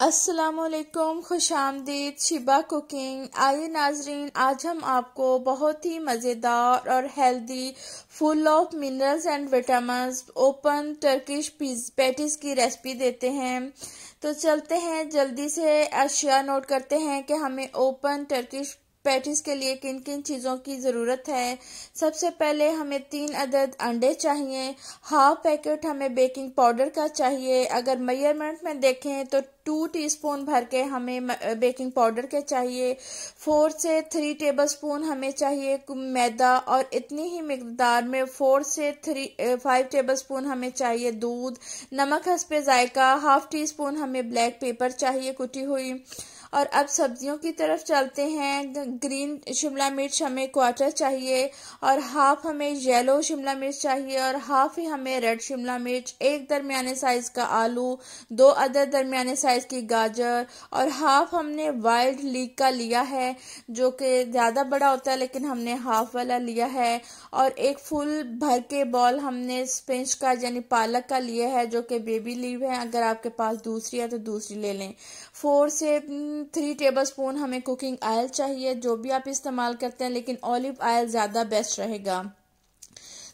असलकुम खुश आमदीद शिबा कुकिंग आइए नाजरीन आज हम आपको बहुत ही मज़ेदार और healthy full of minerals and vitamin open Turkish patties की रेसिपी देते हैं तो चलते हैं जल्दी से अशिया नोट करते हैं कि हमें ओपन टर्किश पैटीज के लिए किन किन चीज़ों की ज़रूरत है सबसे पहले हमें तीन अदद अंडे चाहिए हाफ पैकेट हमें बेकिंग पाउडर का चाहिए अगर मेयरमेंट में देखें तो टू टीस्पून भर के हमें बेकिंग पाउडर के चाहिए फोर से थ्री टेबलस्पून हमें चाहिए मैदा और इतनी ही मकदार में फोर से थ्री फाइव टेबलस्पून हमें चाहिए दूध नमक हंस पे जायका हाफ टी स्पून हमें ब्लैक पेपर चाहिए कुटी हुई और अब सब्जियों की तरफ चलते हैं ग्रीन शिमला मिर्च हमें क्वार्टर चाहिए और हाफ हमें येलो शिमला मिर्च चाहिए और हाफ ही हमें रेड शिमला मिर्च एक दरमियाने साइज़ का आलू दो अदर दरमियाने साइज़ की गाजर और हाफ हमने वाइल्ड लीक का लिया है जो कि ज़्यादा बड़ा होता है लेकिन हमने हाफ वाला लिया है और एक फुल भर के बॉल हमने स्पेंच का यानी पालक का लिया है जो कि बेबी लीव है अगर आपके पास दूसरी है तो दूसरी ले लें फोर से थ्री टेबलस्पून हमें कुकिंग ऑयल चाहिए जो भी आप इस्तेमाल करते हैं लेकिन ऑलिव ऑयल ज़्यादा बेस्ट रहेगा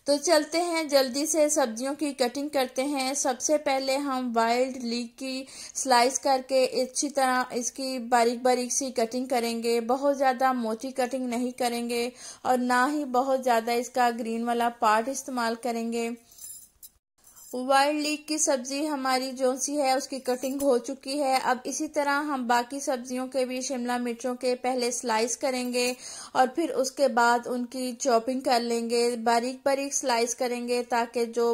तो चलते हैं जल्दी से सब्जियों की कटिंग करते हैं सबसे पहले हम वाइल्ड लीक की स्लाइस करके अच्छी तरह इसकी बारीक बारीक सी कटिंग करेंगे बहुत ज़्यादा मोटी कटिंग नहीं करेंगे और ना ही बहुत ज़्यादा इसका ग्रीन वाला पार्ट इस्तेमाल करेंगे वाइल्ड लीक की सब्जी हमारी जो सी है उसकी कटिंग हो चुकी है अब इसी तरह हम बाकी सब्जियों के भी शिमला मिर्चों के पहले स्लाइस करेंगे और फिर उसके बाद उनकी चॉपिंग कर लेंगे बारीक बारीक स्लाइस करेंगे ताकि जो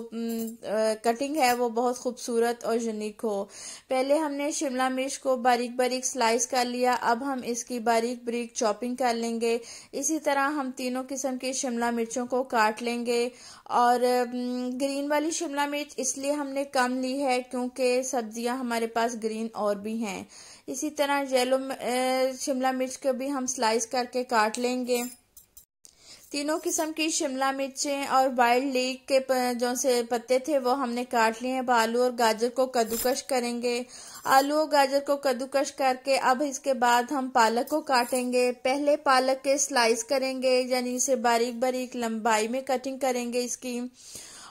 कटिंग है वो बहुत खूबसूरत और यूनिक हो पहले हमने शिमला मिर्च को बारीक बारीक स्लाइस कर लिया अब हम इसकी बारीक बारीक चॉपिंग कर लेंगे इसी तरह हम तीनों किस्म की शिमला मिर्चों को काट लेंगे और ग्रीन वाली शिमला मिर्च मिर्च इसलिए हमने कम ली है क्योंकि सब्जियां हमारे पास ग्रीन और भी हैं इसी तरह येलो शिमला मिर्च को भी हम स्लाइस करके काट लेंगे तीनों किस्म की शिमला मिर्चें और वाइल्ड लीक के जो से पत्ते थे वो हमने काट लिए हैं अब आलू और गाजर को कद्दूकश करेंगे आलू और गाजर को कद्दूकश करके अब इसके बाद हम पालक को काटेंगे पहले पालक के स्लाइस करेंगे यानी इसे बारीक बारीक लंबाई में कटिंग करेंगे इसकी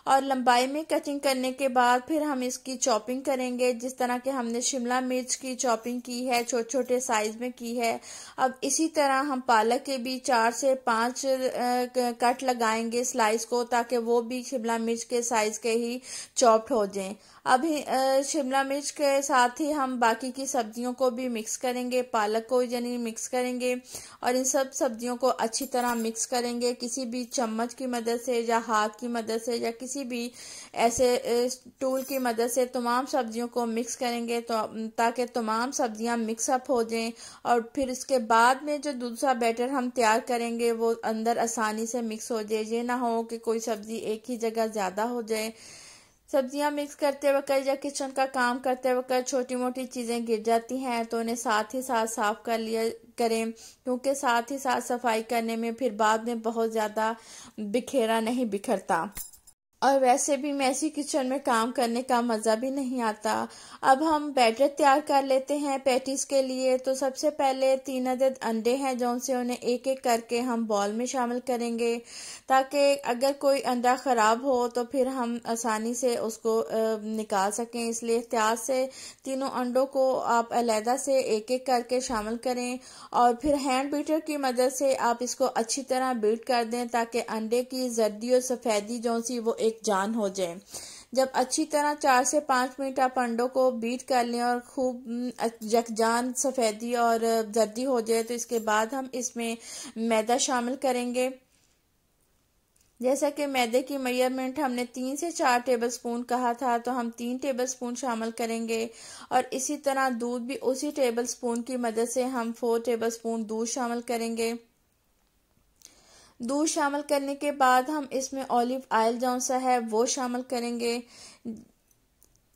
और लंबाई में कटिंग करने के बाद फिर हम इसकी चॉपिंग करेंगे जिस तरह के हमने शिमला मिर्च की चॉपिंग की है छोटे छोटे साइज में की है अब इसी तरह हम पालक के भी चार से पांच कट लगाएंगे स्लाइस को ताकि वो भी शिमला मिर्च के साइज के ही चॉप्ड हो जाएं अभी शिमला मिर्च के साथ ही हम बाकी की सब्जियों को भी मिक्स करेंगे पालक को यानी मिक्स करेंगे और इन सब सब्जियों को अच्छी तरह मिक्स करेंगे किसी भी चम्मच की मदद से या हाथ की मदद से या किसी भी ऐसे टूल की मदद से तमाम सब्जियों को मिक्स करेंगे तो ताकि तमाम सब्जियां मिक्सअप हो जाएं और फिर उसके बाद में जो दूसरा बैटर हम तैयार करेंगे वो अंदर आसानी से मिक्स हो जाए ये ना हो कि कोई सब्जी एक ही जगह ज़्यादा हो जाए सब्जियां मिक्स करते वक्त या किचन का काम करते वक्त छोटी मोटी चीज़ें गिर जाती हैं तो उन्हें साथ ही साथ साफ कर लिया करें क्योंकि साथ ही साथ सफाई करने में फिर बाद में बहुत ज़्यादा बिखेरा नहीं बिखरता और वैसे भी मैसी किचन में काम करने का मज़ा भी नहीं आता अब हम बैटर तैयार कर लेते हैं पैटीज के लिए तो सबसे पहले तीन अदद अंडे हैं जो उनसे उन्हें एक एक करके हम बॉल में शामिल करेंगे ताकि अगर कोई अंडा ख़राब हो तो फिर हम आसानी से उसको निकाल सकें इसलिए एहतियात से तीनों अंडों को आप अलहदा से एक एक करके शामिल करें और फिर हैंड बीटर की मदद से आप इसको अच्छी तरह बीट कर दें ताकि अंडे की जर्दी और सफ़ेदी जो सी वो एक एक जान हो जाए जब अच्छी तरह चार से पाँच मिनट आप अंडों को बीट कर लें और खूब यकजान हम्म, सफ़ेदी और जर्दी हो जाए तो इसके बाद हम इसमें मैदा शामिल करेंगे जैसा कि मैदे की मेयरमेंट हमने तीन से चार टेबल स्पून कहा था तो हम तीन टेबल स्पून शामिल करेंगे और इसी तरह दूध भी उसी टेबल स्पून की मदद से हम फोर टेबल स्पून दूध शामिल करेंगे दूध शामिल करने के बाद हम इसमें ऑलिव ऑयल जौन सा है वो शामिल करेंगे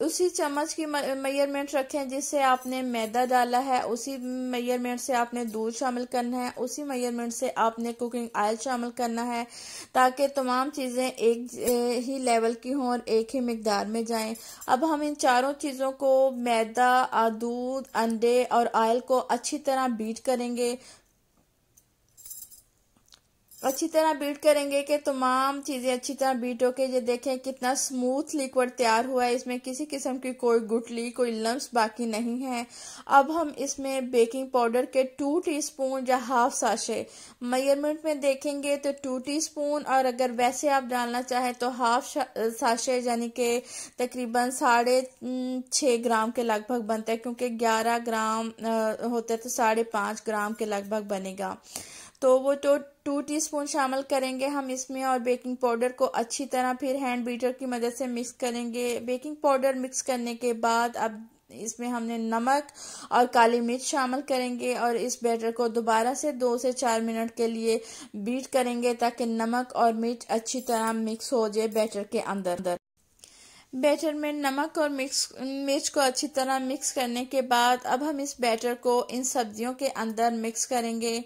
उसी चम्मच की मेयरमेंट रखें जिससे आपने मैदा डाला है उसी मेयरमेंट से आपने दूध शामिल करना है उसी मेयरमेंट से आपने कुकिंग ऑयल शामिल करना है ताकि तमाम चीज़ें एक ही लेवल की हों और एक ही मकदार में जाएं अब हम इन चारों चीज़ों को मैदा दूध अंडे और ऑयल को अच्छी तरह बीट करेंगे अच्छी तरह बीट करेंगे कि तमाम चीज़ें अच्छी तरह बीट के ये देखें कितना स्मूथ लिक्विड तैयार हुआ है इसमें किसी किस्म की कोई गुटली कोई लम्ब बाकी नहीं है अब हम इसमें बेकिंग पाउडर के टू टीस्पून या हाफ साशे मयरमेंट में देखेंगे तो टू टीस्पून और अगर वैसे आप डालना चाहें तो हाफ साशे यानी कि तकरीबन साढ़े छः ग्राम के लगभग बनता है क्योंकि ग्यारह ग्राम होता है तो साढ़े पाँच ग्राम के लगभग बनेगा तो वो तो टू टीस्पून शामिल करेंगे हम इसमें और बेकिंग पाउडर को अच्छी तरह फिर हैंड बीटर की मदद से मिक्स करेंगे बेकिंग पाउडर मिक्स करने के बाद अब इसमें हमने नमक और काली मिर्च शामिल करेंगे और इस बैटर को दोबारा से दो से चार मिनट के लिए बीट करेंगे ताकि नमक और मिर्च अच्छी तरह मिक्स हो जाए बैटर के अंदर बैटर में नमक और मिक्स मिर्च को अच्छी तरह मिक्स करने के बाद अब हम इस बैटर को इन सब्जियों के अंदर मिक्स करेंगे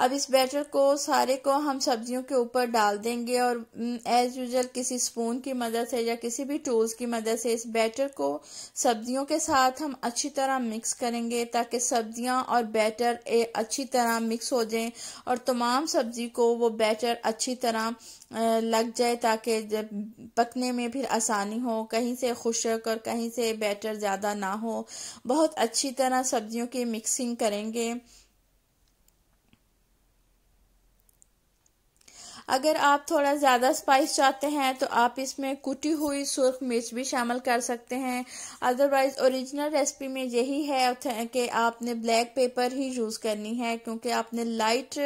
अब इस बैटर को सारे को हम सब्जियों के ऊपर डाल देंगे और एज यूजल किसी स्पून की मदद से या किसी भी टूल्स की मदद से इस बैटर को सब्जियों के साथ हम अच्छी तरह मिक्स करेंगे ताकि सब्जियां और बैटर अच्छी तरह मिक्स हो जाएं और तमाम सब्जी को वो बैटर अच्छी तरह लग जाए ताकि जब पकने में फिर आसानी हो कहीं से खुशक और कहीं से बैटर ज़्यादा ना हो बहुत अच्छी तरह सब्जियों की मिक्सिंग करेंगे अगर आप थोड़ा ज़्यादा स्पाइस चाहते हैं तो आप इसमें कुटी हुई सुर्ख मिर्च भी शामिल कर सकते हैं अदरवाइज़ ओरिजिनल रेसिपी में यही है कि आपने ब्लैक पेपर ही यूज़ करनी है क्योंकि आपने लाइट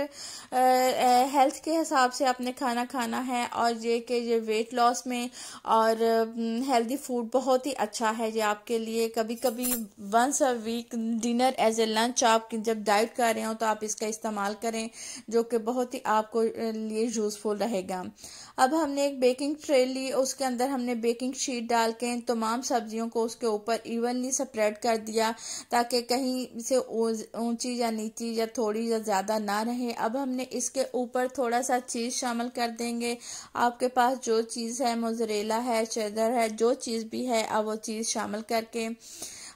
हेल्थ के हिसाब से आपने खाना खाना है और ये कि ये वेट लॉस में और हेल्दी फूड बहुत ही अच्छा है ये आपके लिए कभी कभी once a week dinner as a lunch आप जब डाइट कर रहे हो तो आप इसका इस्तेमाल करें जो कि बहुत ही आपको लिए यूज़ यूज़फुल रहेगा अब हमने एक बेकिंग ट्रे ली उसके अंदर हमने बेकिंग शीट डाल के तमाम सब्जियों को उसके ऊपर इवनली स्प्रेड कर दिया ताकि कहीं से ऊंची या नीची या थोड़ी या ज़्यादा ना रहे अब हमने इसके ऊपर थोड़ा सा चीज़ शामिल कर देंगे आपके पास जो चीज़ है मोजरेला है चेदर है जो चीज़ भी है अब वो चीज़ शामिल करके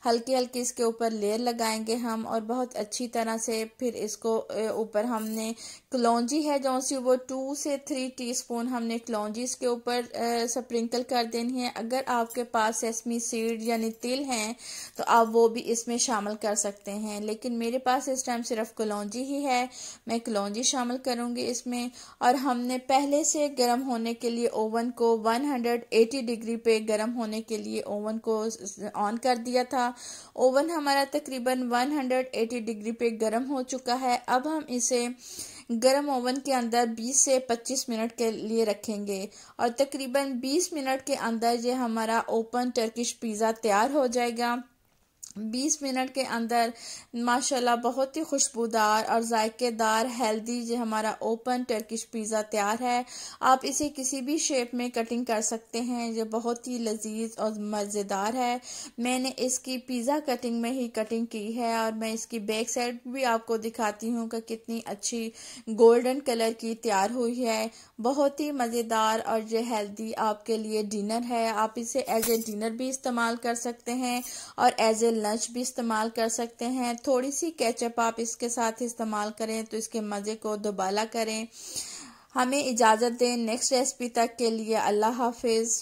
हल्के हल्के इसके ऊपर लेयर लगाएंगे हम और बहुत अच्छी तरह से फिर इसको ऊपर हमने कलौजी है जो सी वो टू से थ्री टीस्पून हमने कलौजी इसके ऊपर स्प्रिंकल कर देनी है अगर आपके पास सेसमी सीड यानी तिल हैं तो आप वो भी इसमें शामिल कर सकते हैं लेकिन मेरे पास इस टाइम सिर्फ कलौजी ही है मैं कलौजी शामिल करूँगी इसमें और हमने पहले से गर्म होने के लिए ओवन को वन डिग्री पे गर्म होने के लिए ओवन को ऑन कर दिया था ओवन हमारा तकरीबन 180 डिग्री पे गर्म हो चुका है अब हम इसे गर्म ओवन के अंदर 20 से 25 मिनट के लिए रखेंगे और तकरीबन 20 मिनट के अंदर ये हमारा ओपन टर्किश पिज़्ज़ा तैयार हो जाएगा बीस मिनट के अंदर माशाल्लाह बहुत ही खुशबूदार और ज़ायकेदार हेल्दी जो हमारा ओपन टर्किश पिज़्ज़ा तैयार है आप इसे किसी भी शेप में कटिंग कर सकते हैं जो बहुत ही लजीज और मज़ेदार है मैंने इसकी पिज़्ज़ा कटिंग में ही कटिंग की है और मैं इसकी बैक साइड भी आपको दिखाती हूँ कि कितनी अच्छी गोल्डन कलर की तैयार हुई है बहुत ही मज़ेदार और जो हेल्दी आपके लिए डिनर है आप इसे एज ए डिनर भी इस्तेमाल कर सकते हैं और एज ए चम्मच भी इस्तेमाल कर सकते हैं थोड़ी सी केचप आप इसके साथ इस्तेमाल करें तो इसके मज़े को दोबाला करें हमें इजाज़त दें नेक्स्ट रेसिपी तक के लिए अल्लाह हाफिज़